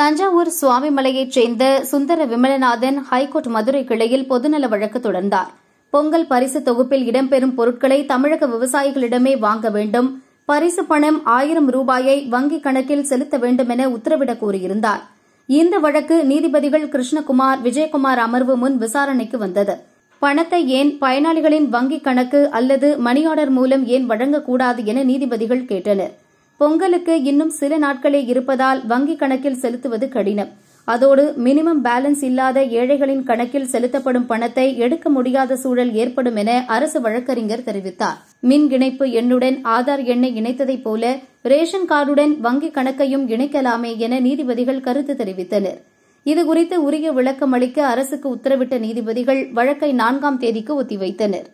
தஞ்சாவூர் சுவாமிமலையைச் சேர்ந்த சுந்தர விமலநாதன் ஹைகோர்ட் மதுரை கிளையில் பொதுநல வழக்கு தொடர்ந்தார் பொங்கல் பரிசு தொகுப்பில் இடம்பெறும் பொருட்களை தமிழக விவசாயிகளிடமே வாங்க வேண்டும் பரிசு பணம் ஆயிரம் ரூபாயை வங்கிக் கணக்கில் செலுத்த வேண்டும் என உத்தரவிட கோரியிருந்தார் இந்த வழக்கு நீதிபதிகள் கிருஷ்ணகுமார் விஜயகுமார் அமர்வு முன் விசாரணைக்கு வந்தது பணத்தை ஏன் பயனாளிகளின் வங்கிக் கணக்கு அல்லது மணி ஆர்டர் மூலம் ஏன் வழங்கக்கூடாது என நீதிபதிகள் கேட்டனா் பொங்கலுக்கு இன்னும் சில நாட்களே இருப்பதால் வங்கிக் கணக்கில் செலுத்துவது கடினம் அதோடு மினிமம் பேலன்ஸ் இல்லாத ஏழைகளின் கணக்கில் செலுத்தப்படும் பணத்தை எடுக்க முடியாத சூழல் ஏற்படும் என அரசு வழக்கறிஞர் தெரிவித்தார் மின் இணைப்பு எண்ணுடன் ஆதார் எண்ணை இணைத்ததைப் போல ரேஷன் கார்டுடன் வங்கிக் கணக்கையும் இணைக்கலாமே என நீதிபதிகள் கருத்து தெரிவித்தனர் இதுகுறித்து உரிய விளக்கம் அளிக்க அரசுக்கு உத்தரவிட்ட நீதிபதிகள் வழக்கை நான்காம் தேதிக்கு ஒத்திவைத்தனா்